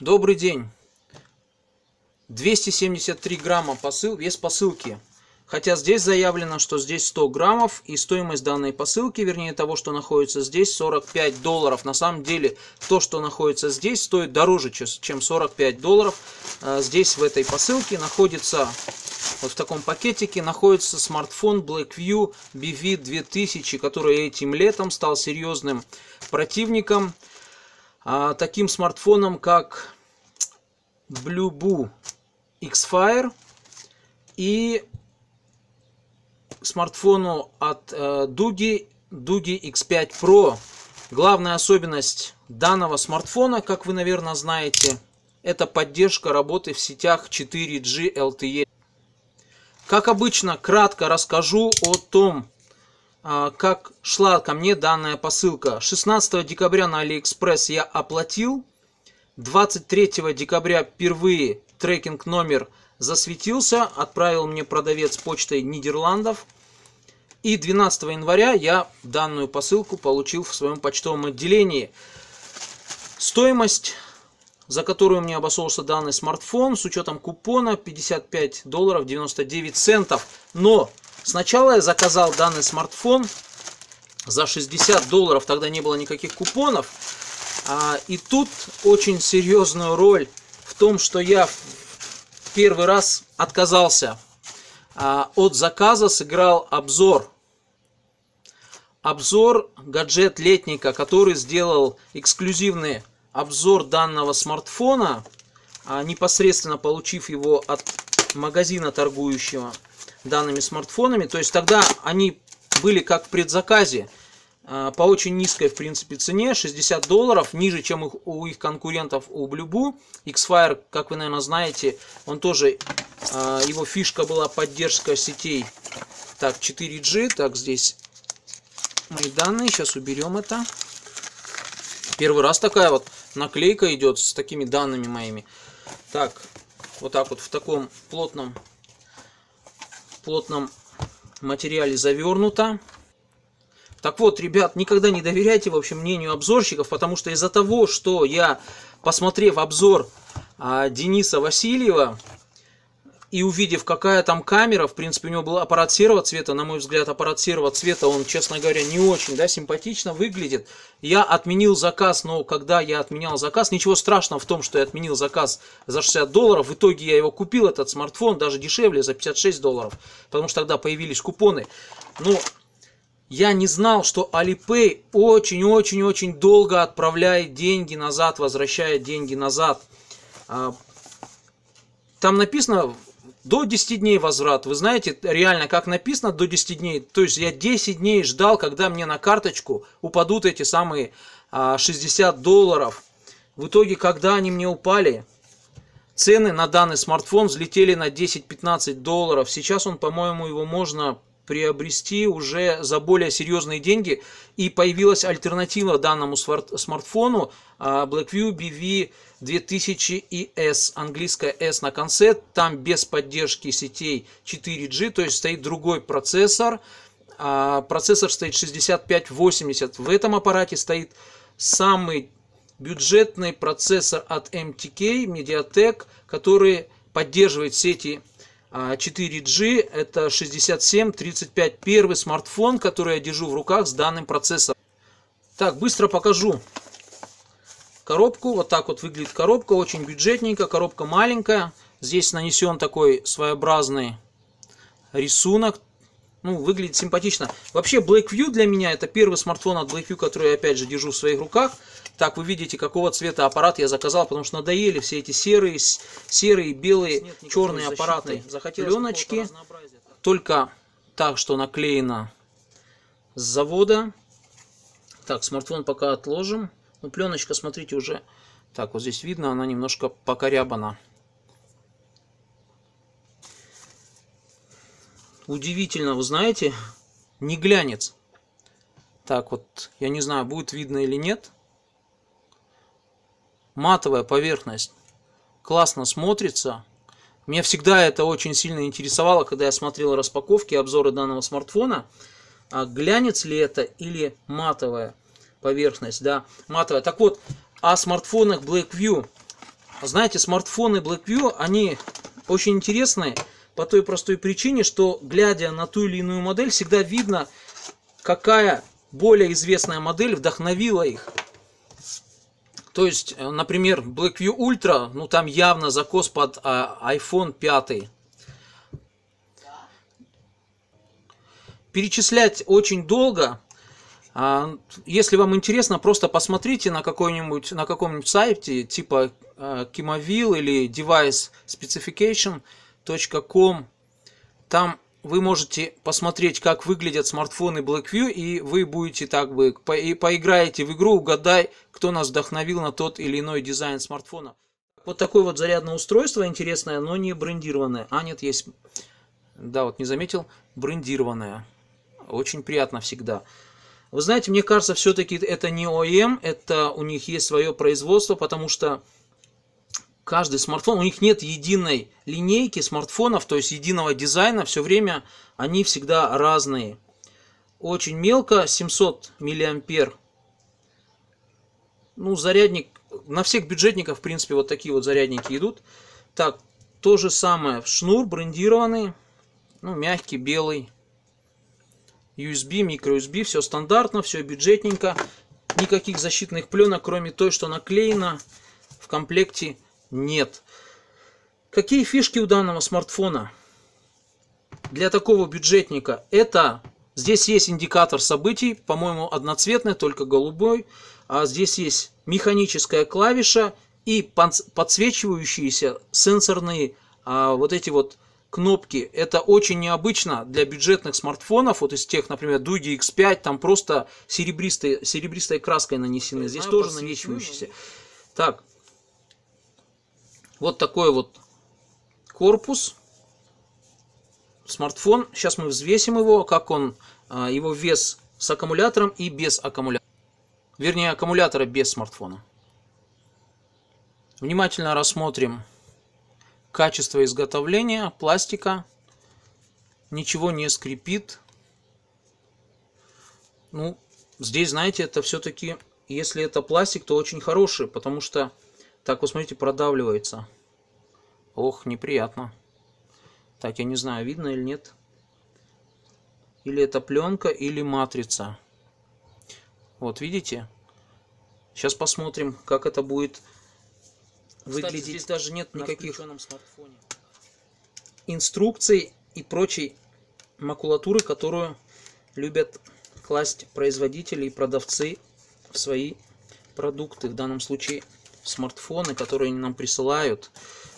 Добрый день. 273 грамма посыл, вес посылки. Хотя здесь заявлено, что здесь 100 граммов и стоимость данной посылки, вернее того, что находится здесь, 45 долларов. На самом деле то, что находится здесь, стоит дороже, чем 45 долларов. А здесь в этой посылке находится, вот в таком пакетике, находится смартфон Blackview BV2000, который этим летом стал серьезным противником а, таким смартфоном, как Blue Boo X-Fire и смартфону от э, Dugi Дуги X5 Pro. Главная особенность данного смартфона, как вы, наверное, знаете, это поддержка работы в сетях 4G LTE. Как обычно, кратко расскажу о том, а, как шла ко мне данная посылка. 16 декабря на Алиэкспресс я оплатил. 23 декабря впервые трекинг номер засветился, отправил мне продавец почтой Нидерландов. И 12 января я данную посылку получил в своем почтовом отделении. Стоимость, за которую мне обошелся данный смартфон, с учетом купона 55 долларов 99 центов. Но Сначала я заказал данный смартфон за 60 долларов, тогда не было никаких купонов. А, и тут очень серьезную роль в том, что я первый раз отказался а, от заказа, сыграл обзор. Обзор гаджет летника, который сделал эксклюзивный обзор данного смартфона, а, непосредственно получив его от магазина торгующего данными смартфонами. То есть тогда они были как в предзаказе а, по очень низкой, в принципе, цене, 60 долларов, ниже, чем их, у их конкурентов у Blubu. Xfire, как вы, наверное, знаете, он тоже, а, его фишка была поддержка сетей, так, 4G, так, здесь мои данные, сейчас уберем это. Первый раз такая вот наклейка идет с такими данными моими. Так, вот так вот в таком плотном в плотном материале завернута. Так вот, ребят, никогда не доверяйте, в общем, мнению обзорщиков, потому что из-за того, что я, посмотрев обзор а, Дениса Васильева, и увидев, какая там камера, в принципе, у него был аппарат серого цвета, на мой взгляд, аппарат серого цвета, он, честно говоря, не очень да, симпатично выглядит. Я отменил заказ, но когда я отменял заказ, ничего страшного в том, что я отменил заказ за 60 долларов, в итоге я его купил, этот смартфон, даже дешевле, за 56 долларов, потому что тогда появились купоны. Но я не знал, что Alipay очень-очень-очень долго отправляет деньги назад, возвращает деньги назад. А, там написано до 10 дней возврат. Вы знаете, реально, как написано до 10 дней. То есть я 10 дней ждал, когда мне на карточку упадут эти самые 60 а, долларов. В итоге, когда они мне упали, цены на данный смартфон взлетели на 10-15 долларов. Сейчас он, по-моему, его можно приобрести уже за более серьезные деньги. И появилась альтернатива данному смартфону а, Blackview BV 2000 и S, английская S на конце, там без поддержки сетей 4G, то есть стоит другой процессор, а, процессор стоит 6580, в этом аппарате стоит самый бюджетный процессор от MTK, Mediatek, который поддерживает сети 4G а, это 6735 первый смартфон, который я держу в руках с данным процессором. Так, быстро покажу коробку. Вот так вот выглядит коробка, очень бюджетненько, коробка маленькая. Здесь нанесен такой своеобразный рисунок, ну, выглядит симпатично. Вообще, Blackview для меня это первый смартфон от Blackview, который я, опять же, держу в своих руках. Так, вы видите, какого цвета аппарат я заказал, потому что надоели все эти серые, серые белые, черные аппараты. Захотелось пленочки, только так, что наклеено с завода. Так, смартфон пока отложим. Ну, пленочка, смотрите, уже... Так, вот здесь видно, она немножко покорябана. удивительно, вы знаете, не глянец. Так вот, я не знаю, будет видно или нет. Матовая поверхность классно смотрится. Меня всегда это очень сильно интересовало, когда я смотрел распаковки и обзоры данного смартфона. А глянец ли это или матовая поверхность, да, матовая. Так вот, о смартфонах Blackview. Знаете, смартфоны Blackview, они очень интересные по той простой причине, что глядя на ту или иную модель, всегда видно, какая более известная модель вдохновила их. То есть, э, например, Blackview Ultra, ну там явно закос под а, iPhone 5. Перечислять очень долго. А, если вам интересно, просто посмотрите на, какой-нибудь, на каком-нибудь сайте типа э, Kimovil или Device Specification – blackview.com. Там вы можете посмотреть, как выглядят смартфоны BlackView, и вы будете так бы по и поиграете в игру, угадай, кто нас вдохновил на тот или иной дизайн смартфона. Вот такое вот зарядное устройство интересное, но не брендированное. А, нет, есть. Да, вот не заметил. Брендированное. Очень приятно всегда. Вы знаете, мне кажется, все-таки это не OEM, эм, это у них есть свое производство, потому что каждый смартфон, у них нет единой линейки смартфонов, то есть единого дизайна, все время они всегда разные. Очень мелко, 700 миллиампер. Ну, зарядник, на всех бюджетников, в принципе, вот такие вот зарядники идут. Так, то же самое, шнур брендированный, ну, мягкий, белый. USB, микро-USB, все стандартно, все бюджетненько. Никаких защитных пленок, кроме той, что наклеена в комплекте нет. Какие фишки у данного смартфона? Для такого бюджетника это... Здесь есть индикатор событий, по-моему, одноцветный, только голубой. А здесь есть механическая клавиша и подсвечивающиеся сенсорные а, вот эти вот кнопки. Это очень необычно для бюджетных смартфонов, вот из тех, например, Дуги X5, там просто серебристой, серебристой краской нанесены. Здесь тоже подсвечивающиеся. Так, вот такой вот корпус. Смартфон. Сейчас мы взвесим его, как он, а, его вес с аккумулятором и без аккумулятора. Вернее, аккумулятора без смартфона. Внимательно рассмотрим качество изготовления, пластика. Ничего не скрипит. Ну, здесь, знаете, это все-таки, если это пластик, то очень хороший, потому что так, вот смотрите, продавливается. Ох, неприятно. Так, я не знаю, видно или нет. Или это пленка, или матрица. Вот, видите? Сейчас посмотрим, как это будет выглядеть. здесь даже нет никаких инструкций и прочей макулатуры, которую любят класть производители и продавцы в свои продукты, в данном случае смартфоны, которые они нам присылают.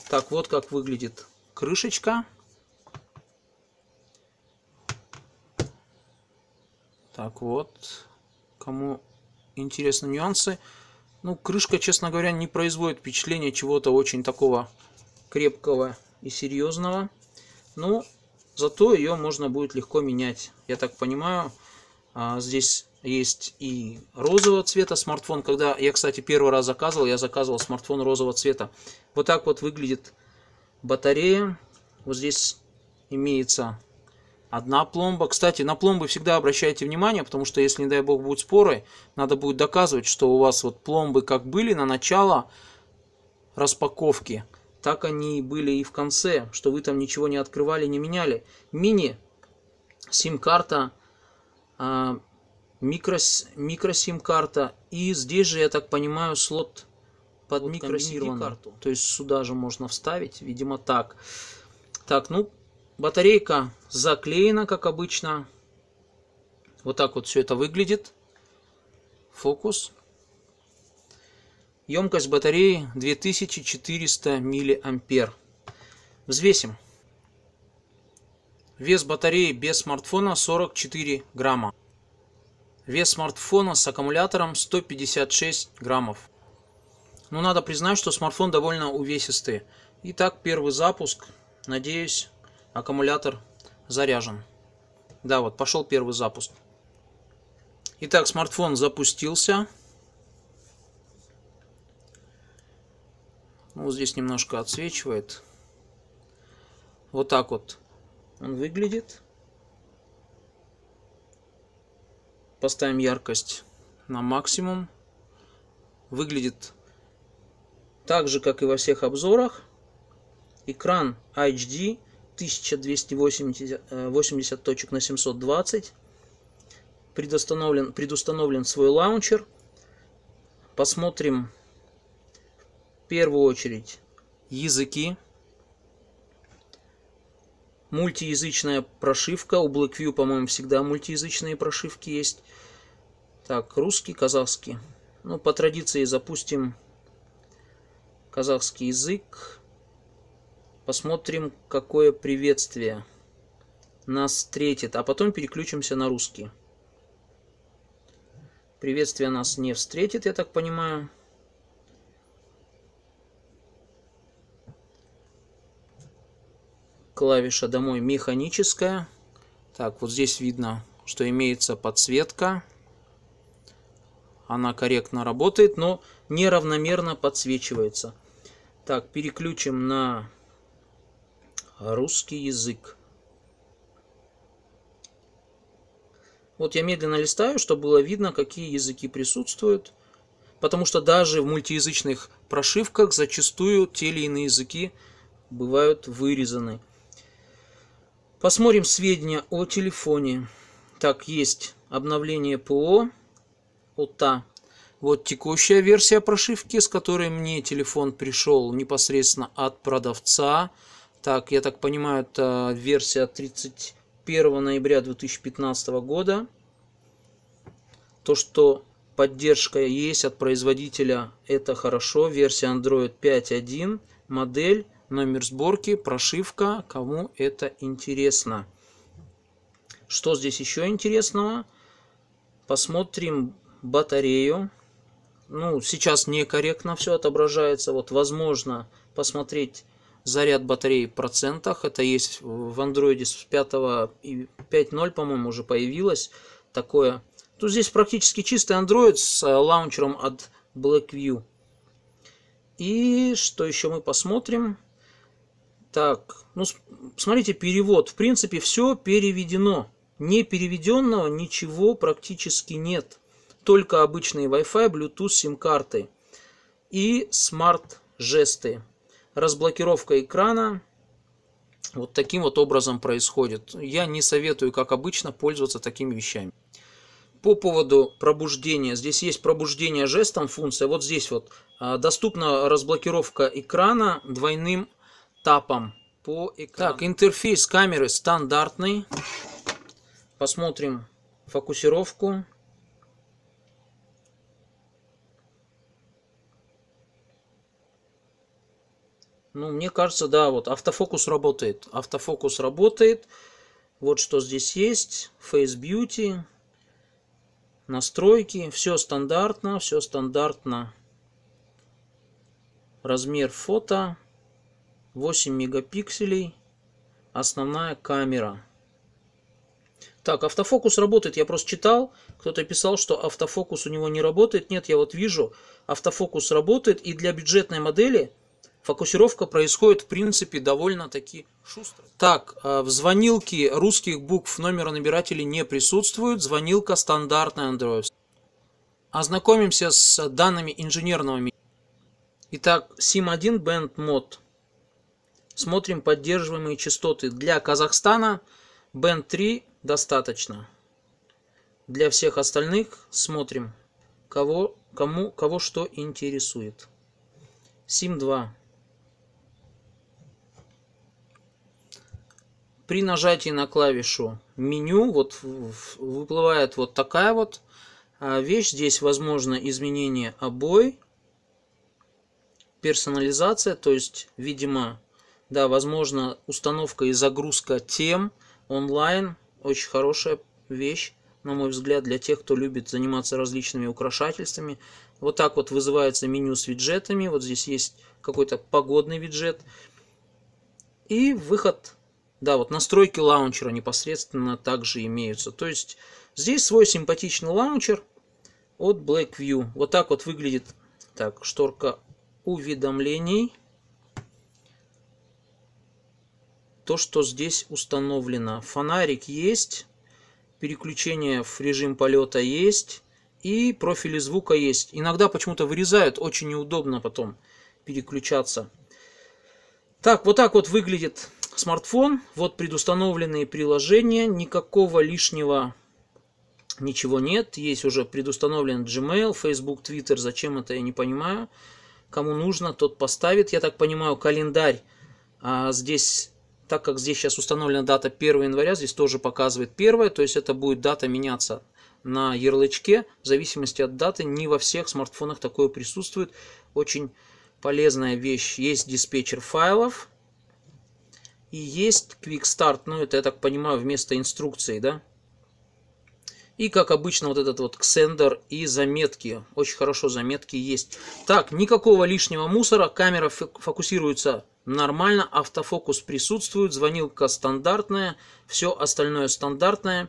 Так, вот как выглядит крышечка. Так вот, кому интересны нюансы. Ну, крышка, честно говоря, не производит впечатление чего-то очень такого крепкого и серьезного. Но ну, зато ее можно будет легко менять. Я так понимаю, а, здесь есть и розового цвета смартфон. Когда я, кстати, первый раз заказывал, я заказывал смартфон розового цвета. Вот так вот выглядит батарея. Вот здесь имеется одна пломба. Кстати, на пломбы всегда обращайте внимание, потому что если, не дай бог, будут споры, надо будет доказывать, что у вас вот пломбы как были на начало распаковки, так они были и в конце, что вы там ничего не открывали, не меняли. Мини сим-карта а, микрос, микросим-карта. И здесь же, я так понимаю, слот под вот карту. То есть сюда же можно вставить, видимо, так. Так, ну, батарейка заклеена, как обычно. Вот так вот все это выглядит. Фокус. Емкость батареи 2400 миллиампер. Взвесим. Вес батареи без смартфона 44 грамма. Вес смартфона с аккумулятором 156 граммов. Но надо признать, что смартфон довольно увесистый. Итак, первый запуск. Надеюсь, аккумулятор заряжен. Да, вот пошел первый запуск. Итак, смартфон запустился. Ну, здесь немножко отсвечивает. Вот так вот он выглядит. Поставим яркость на максимум. Выглядит так же, как и во всех обзорах. Экран HD 1280 э, точек на 720. Предустановлен, предустановлен свой лаунчер. Посмотрим в первую очередь языки. Мультиязычная прошивка. У BlackView, по-моему, всегда мультиязычные прошивки есть. Так, русский, казахский. Ну, по традиции запустим казахский язык. Посмотрим, какое приветствие нас встретит. А потом переключимся на русский. Приветствие нас не встретит, я так понимаю. клавиша домой механическая. Так, вот здесь видно, что имеется подсветка. Она корректно работает, но неравномерно подсвечивается. Так, переключим на русский язык. Вот я медленно листаю, чтобы было видно, какие языки присутствуют. Потому что даже в мультиязычных прошивках зачастую те или иные языки бывают вырезаны. Посмотрим сведения о телефоне. Так, есть обновление ПО. ОТА. Вот текущая версия прошивки, с которой мне телефон пришел непосредственно от продавца. Так, я так понимаю, это версия 31 ноября 2015 года. То, что поддержка есть от производителя, это хорошо. Версия Android 5.1, модель номер сборки, прошивка, кому это интересно. Что здесь еще интересного? Посмотрим батарею. Ну, сейчас некорректно все отображается. Вот возможно посмотреть заряд батареи в процентах. Это есть в Андроиде с 5.0, по-моему, уже появилось такое. Тут здесь практически чистый Android с э, лаунчером от Blackview. И что еще мы посмотрим? Так, ну смотрите, перевод. В принципе, все переведено. Не переведенного ничего практически нет. Только обычные Wi-Fi, Bluetooth, сим-карты и смарт-жесты. Разблокировка экрана вот таким вот образом происходит. Я не советую, как обычно, пользоваться такими вещами. По поводу пробуждения. Здесь есть пробуждение жестом функция. Вот здесь вот а, доступна разблокировка экрана двойным тапом по экрану. Так, интерфейс камеры стандартный. Посмотрим фокусировку. Ну, мне кажется, да, вот автофокус работает. Автофокус работает. Вот что здесь есть. Face Beauty. Настройки. Все стандартно, все стандартно. Размер фото. 8 мегапикселей, основная камера. Так, автофокус работает, я просто читал, кто-то писал, что автофокус у него не работает. Нет, я вот вижу, автофокус работает, и для бюджетной модели фокусировка происходит, в принципе, довольно-таки шустро. Так, э, в звонилке русских букв номера набирателей не присутствует, звонилка стандартная Android. Ознакомимся с данными инженерного меню. Итак, SIM1 Band Mod – Смотрим поддерживаемые частоты. Для Казахстана Band 3 достаточно. Для всех остальных смотрим, кого, кому, кого что интересует. Сим 2 При нажатии на клавишу меню вот выплывает вот такая вот а, вещь. Здесь возможно изменение обои, персонализация, то есть, видимо, да, возможно, установка и загрузка тем онлайн очень хорошая вещь, на мой взгляд, для тех, кто любит заниматься различными украшательствами. Вот так вот вызывается меню с виджетами. Вот здесь есть какой-то погодный виджет. И выход, да, вот настройки лаунчера непосредственно также имеются. То есть здесь свой симпатичный лаунчер от Blackview. Вот так вот выглядит так, шторка уведомлений. то, что здесь установлено. Фонарик есть, переключение в режим полета есть, и профили звука есть. Иногда почему-то вырезают, очень неудобно потом переключаться. Так, вот так вот выглядит смартфон. Вот предустановленные приложения, никакого лишнего ничего нет. Есть уже предустановлен Gmail, Facebook, Twitter. Зачем это, я не понимаю. Кому нужно, тот поставит. Я так понимаю, календарь а, здесь так как здесь сейчас установлена дата 1 января, здесь тоже показывает 1, то есть это будет дата меняться на ярлычке, в зависимости от даты. Не во всех смартфонах такое присутствует. Очень полезная вещь. Есть диспетчер файлов и есть Quick Start, ну это, я так понимаю, вместо инструкции, да? И, как обычно, вот этот вот ксендер и заметки. Очень хорошо заметки есть. Так, никакого лишнего мусора. Камера фокусируется Нормально, автофокус присутствует, звонилка стандартная, все остальное стандартное.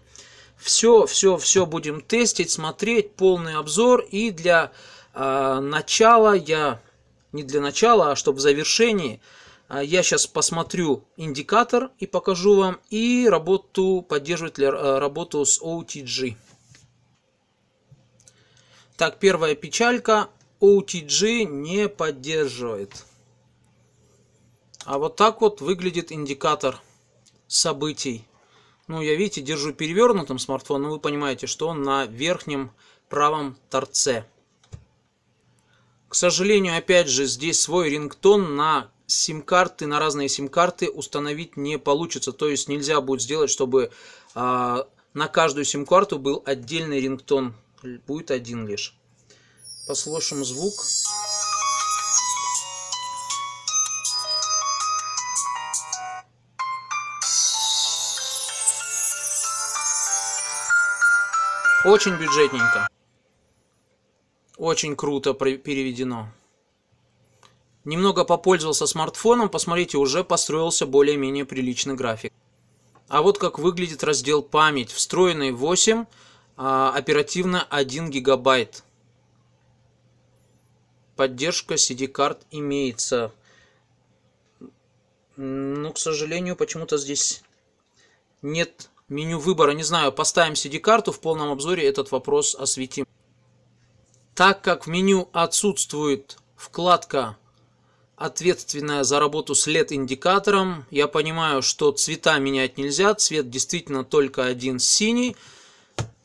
Все, все, все будем тестить, смотреть, полный обзор. И для э, начала я, не для начала, а чтобы в завершении, а, я сейчас посмотрю индикатор и покажу вам, и работу, поддерживать ли а, работу с OTG. Так, первая печалька. OTG не поддерживает. А вот так вот выглядит индикатор событий. Ну, я, видите, держу перевернутым смартфон, но вы понимаете, что он на верхнем правом торце. К сожалению, опять же, здесь свой рингтон на сим-карты, на разные сим-карты установить не получится. То есть нельзя будет сделать, чтобы э, на каждую сим-карту был отдельный рингтон. Будет один лишь. Послушаем звук. Звук. Очень бюджетненько. Очень круто переведено. Немного попользовался смартфоном, посмотрите, уже построился более-менее приличный график. А вот как выглядит раздел память. Встроенный 8, а, оперативно 1 гигабайт. Поддержка CD-карт имеется. Но, ну, к сожалению, почему-то здесь нет меню выбора, не знаю, поставим CD-карту, в полном обзоре этот вопрос осветим. Так как в меню отсутствует вкладка ответственная за работу с LED-индикатором, я понимаю, что цвета менять нельзя, цвет действительно только один синий.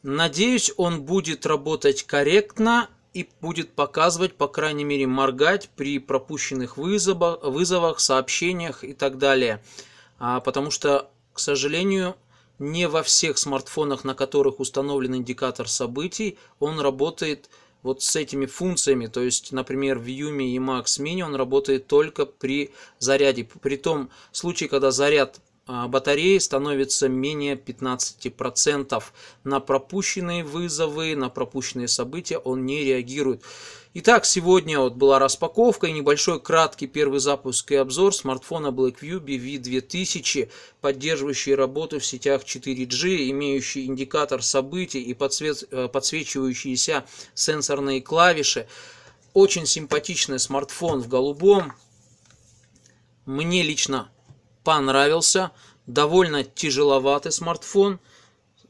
Надеюсь, он будет работать корректно и будет показывать, по крайней мере, моргать при пропущенных вызовах, вызовах сообщениях и так далее. А, потому что, к сожалению, не во всех смартфонах, на которых установлен индикатор событий, он работает вот с этими функциями. То есть, например, в Yumi и Max Mini он работает только при заряде. При том случае, когда заряд а, батареи становится менее 15%. На пропущенные вызовы, на пропущенные события он не реагирует. Итак, сегодня вот была распаковка и небольшой краткий первый запуск и обзор смартфона BlackView BV2000, поддерживающий работу в сетях 4G, имеющий индикатор событий и э, подсвечивающиеся сенсорные клавиши. Очень симпатичный смартфон в голубом. Мне лично понравился. Довольно тяжеловатый смартфон.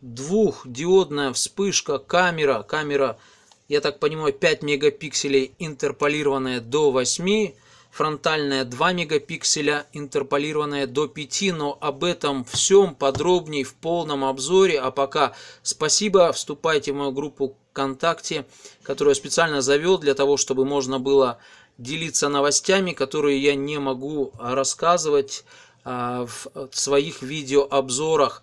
Двухдиодная вспышка, камера. Камера, я так понимаю, 5 мегапикселей, интерполированная до 8 фронтальная 2 мегапикселя, интерполированная до 5, но об этом всем подробней в полном обзоре. А пока спасибо, вступайте в мою группу ВКонтакте, которую я специально завел для того, чтобы можно было делиться новостями, которые я не могу рассказывать. А, в своих видеообзорах.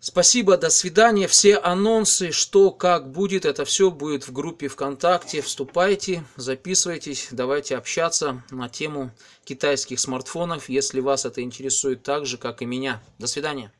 Спасибо, до свидания. Все анонсы, что, как будет, это все будет в группе ВКонтакте. Вступайте, записывайтесь, давайте общаться на тему китайских смартфонов, если вас это интересует так же, как и меня. До свидания.